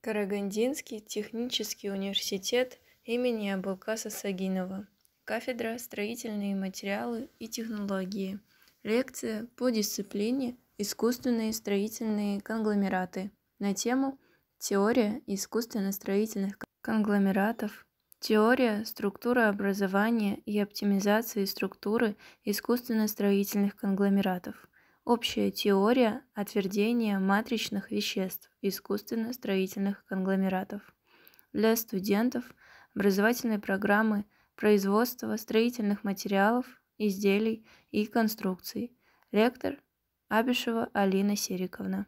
Карагандинский технический университет имени Абулкаса Сагинова. Кафедра «Строительные материалы и технологии». Лекция по дисциплине «Искусственные строительные конгломераты» на тему «Теория искусственно-строительных конгломератов. Теория структуры образования и оптимизации структуры искусственно-строительных конгломератов». Общая теория отвердения матричных веществ искусственно-строительных конгломератов. Для студентов образовательной программы производства строительных материалов, изделий и конструкций. Лектор Абишева Алина Сериковна.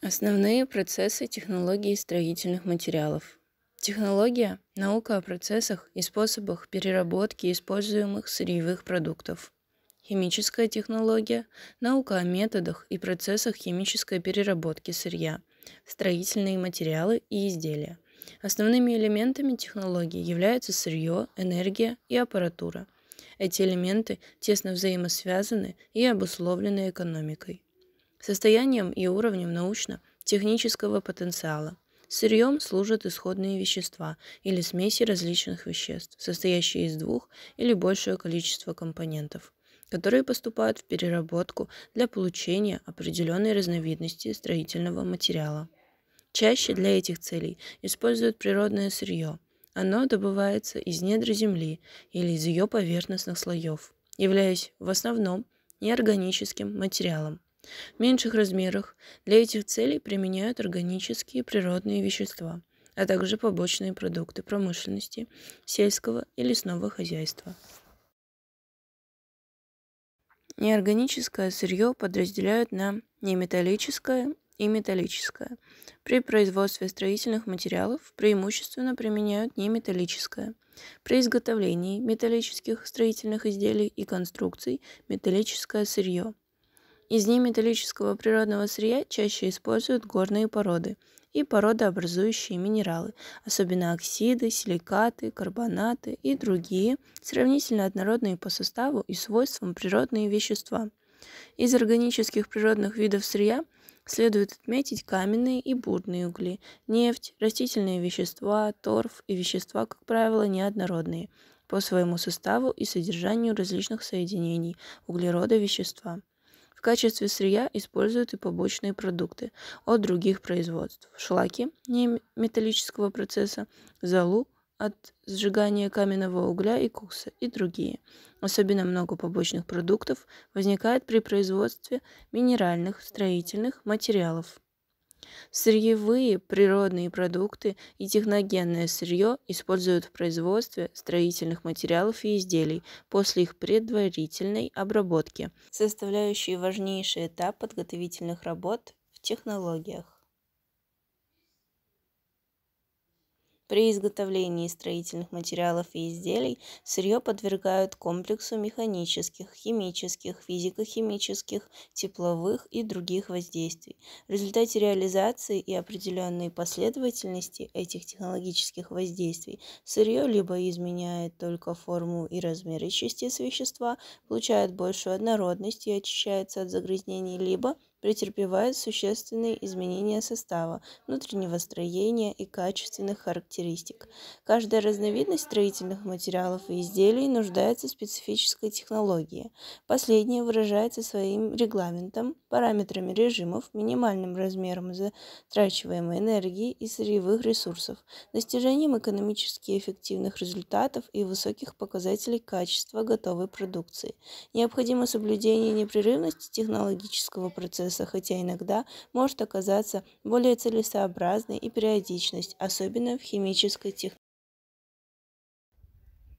Основные процессы технологии строительных материалов. Технология – наука о процессах и способах переработки используемых сырьевых продуктов – химическая технология, наука о методах и процессах химической переработки сырья, строительные материалы и изделия. Основными элементами технологии являются сырье, энергия и аппаратура. Эти элементы тесно взаимосвязаны и обусловлены экономикой. Состоянием и уровнем научно-технического потенциала – Сырьем служат исходные вещества или смеси различных веществ, состоящие из двух или большего количества компонентов которые поступают в переработку для получения определенной разновидности строительного материала. Чаще для этих целей используют природное сырье. Оно добывается из недр земли или из ее поверхностных слоев, являясь в основном неорганическим материалом. В меньших размерах для этих целей применяют органические природные вещества, а также побочные продукты промышленности, сельского и лесного хозяйства. Неорганическое сырье подразделяют на неметаллическое и металлическое. При производстве строительных материалов преимущественно применяют неметаллическое. При изготовлении металлических строительных изделий и конструкций металлическое сырье – из неметаллического природного сырья чаще используют горные породы и породообразующие минералы, особенно оксиды, силикаты, карбонаты и другие сравнительно однородные по составу и свойствам природные вещества. Из органических природных видов сырья следует отметить каменные и бурные угли, нефть, растительные вещества, торф и вещества, как правило, неоднородные по своему составу и содержанию различных соединений углерода вещества качестве сырья используют и побочные продукты от других производств. Шлаки не металлического процесса, залу от сжигания каменного угля и кукса и другие. Особенно много побочных продуктов возникает при производстве минеральных строительных материалов. Сырьевые, природные продукты и техногенное сырье используют в производстве строительных материалов и изделий после их предварительной обработки, составляющие важнейший этап подготовительных работ в технологиях. При изготовлении строительных материалов и изделий сырье подвергают комплексу механических, химических, физико-химических, тепловых и других воздействий. В результате реализации и определенной последовательности этих технологических воздействий сырье либо изменяет только форму и размеры частиц вещества, получает большую однородность и очищается от загрязнений, либо претерпевает существенные изменения состава, внутреннего строения и качественных характеристик. Каждая разновидность строительных материалов и изделий нуждается в специфической технологии. Последняя выражается своим регламентом, параметрами режимов, минимальным размером затрачиваемой энергии и сырьевых ресурсов, достижением экономически эффективных результатов и высоких показателей качества готовой продукции. Необходимо соблюдение непрерывности технологического процесса процесса, хотя иногда может оказаться более целесообразной и периодичность, особенно в химической технологии.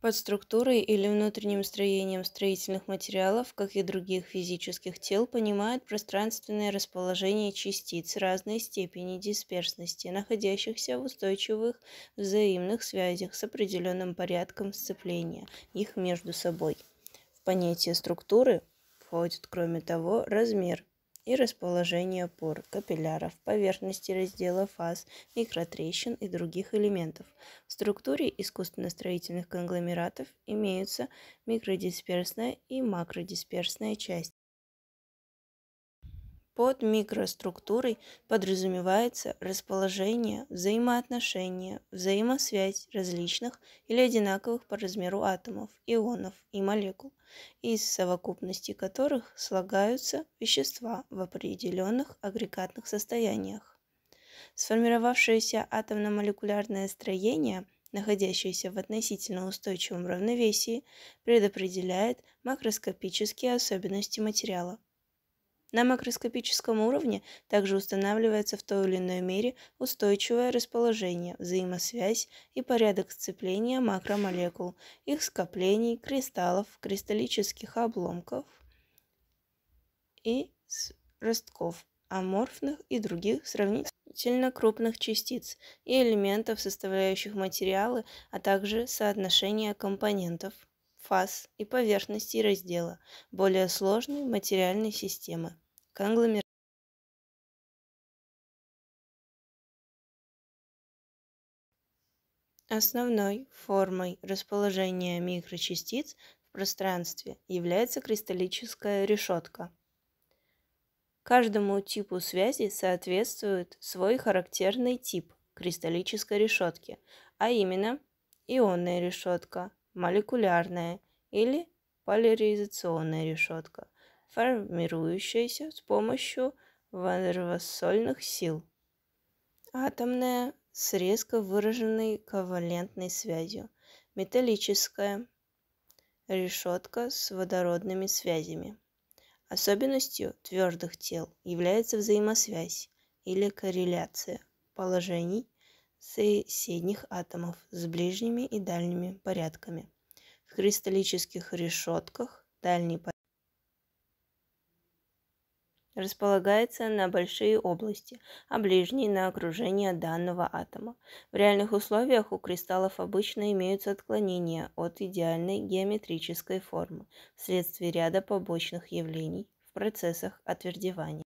Под структурой или внутренним строением строительных материалов, как и других физических тел, понимают пространственное расположение частиц разной степени дисперсности, находящихся в устойчивых взаимных связях с определенным порядком сцепления их между собой. В понятие структуры входит, кроме того, размер и расположение пор, капилляров, поверхности раздела фаз, микротрещин и других элементов. В структуре искусственно-строительных конгломератов имеются микродисперсная и макродисперсная части. Под микроструктурой подразумевается расположение, взаимоотношения, взаимосвязь различных или одинаковых по размеру атомов, ионов и молекул, из совокупности которых слагаются вещества в определенных агрегатных состояниях. Сформировавшееся атомно-молекулярное строение – находящееся в относительно устойчивом равновесии, предопределяет макроскопические особенности материала. На макроскопическом уровне также устанавливается в той или иной мере устойчивое расположение, взаимосвязь и порядок сцепления макромолекул, их скоплений, кристаллов, кристаллических обломков и ростков аморфных и других сравнительно крупных частиц и элементов, составляющих материалы, а также соотношения компонентов фаз и поверхностей раздела более сложной материальной системы – конгломерат. Основной формой расположения микрочастиц в пространстве является кристаллическая решетка. Каждому типу связи соответствует свой характерный тип кристаллической решетки, а именно ионная решетка, молекулярная или поляризационная решетка, формирующаяся с помощью вандервассольных сил. Атомная с резко выраженной ковалентной связью. Металлическая решетка с водородными связями. Особенностью твердых тел является взаимосвязь или корреляция положений соседних атомов с ближними и дальними порядками. В кристаллических решетках дальний порядок располагается на большие области, а ближние на окружение данного атома. В реальных условиях у кристаллов обычно имеются отклонения от идеальной геометрической формы вследствие ряда побочных явлений в процессах отвердевания.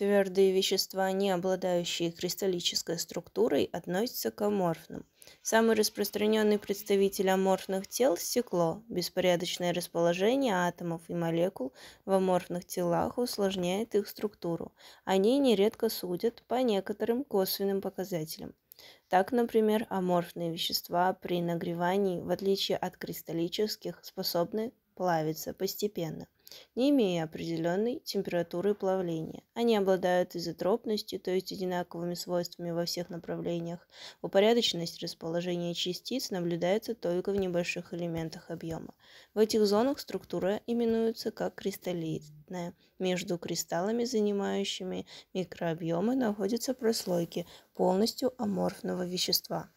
Твердые вещества, не обладающие кристаллической структурой, относятся к аморфным. Самый распространенный представитель аморфных тел – стекло. Беспорядочное расположение атомов и молекул в аморфных телах усложняет их структуру. Они нередко судят по некоторым косвенным показателям. Так, например, аморфные вещества при нагревании, в отличие от кристаллических, способны плавиться постепенно – не имея определенной температуры плавления. Они обладают изотропностью, то есть одинаковыми свойствами во всех направлениях. Упорядоченность расположения частиц наблюдается только в небольших элементах объема. В этих зонах структура именуется как кристаллитная. Между кристаллами, занимающими микрообъемы, находятся прослойки полностью аморфного вещества.